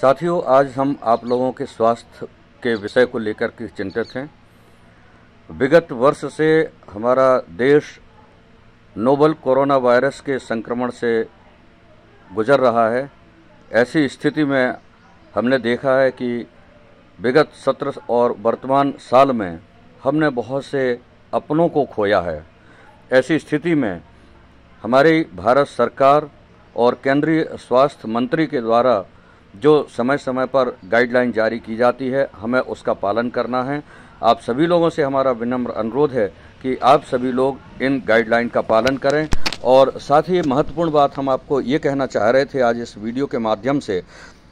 साथियों आज हम आप लोगों के स्वास्थ्य के विषय को लेकर के चिंतित हैं विगत वर्ष से हमारा देश नोबल कोरोना वायरस के संक्रमण से गुजर रहा है ऐसी स्थिति में हमने देखा है कि विगत सत्र और वर्तमान साल में हमने बहुत से अपनों को खोया है ऐसी स्थिति में हमारी भारत सरकार और केंद्रीय स्वास्थ्य मंत्री के द्वारा जो समय समय पर गाइडलाइन जारी की जाती है हमें उसका पालन करना है आप सभी लोगों से हमारा विनम्र अनुरोध है कि आप सभी लोग इन गाइडलाइन का पालन करें और साथ ही महत्वपूर्ण बात हम आपको ये कहना चाह रहे थे आज इस वीडियो के माध्यम से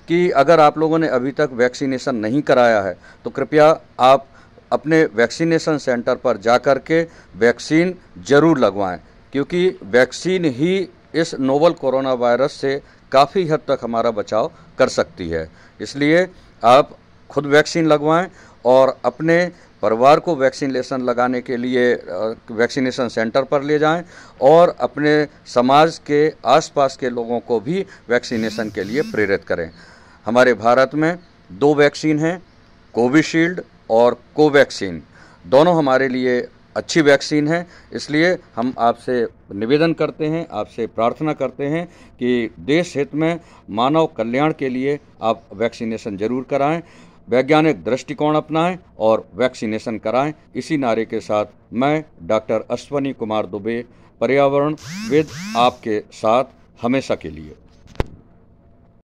कि अगर आप लोगों ने अभी तक वैक्सीनेशन नहीं कराया है तो कृपया आप अपने वैक्सीनेशन सेंटर पर जा कर के वैक्सीन ज़रूर लगवाएं क्योंकि वैक्सीन ही इस नोवल कोरोना वायरस से काफ़ी हद तक हमारा बचाव कर सकती है इसलिए आप खुद वैक्सीन लगवाएं और अपने परिवार को वैक्सीनेशन लगाने के लिए वैक्सीनेशन सेंटर पर ले जाएं और अपने समाज के आसपास के लोगों को भी वैक्सीनेशन के लिए प्रेरित करें हमारे भारत में दो वैक्सीन हैं कोविशील्ड और कोवैक्सीन दोनों हमारे लिए अच्छी वैक्सीन है इसलिए हम आपसे निवेदन करते हैं आपसे प्रार्थना करते हैं कि देश हित में मानव कल्याण के लिए आप वैक्सीनेशन जरूर कराएं वैज्ञानिक दृष्टिकोण अपनाएं और वैक्सीनेशन कराएं इसी नारे के साथ मैं डॉक्टर अश्वनी कुमार दुबे पर्यावरण विद आपके साथ हमेशा के लिए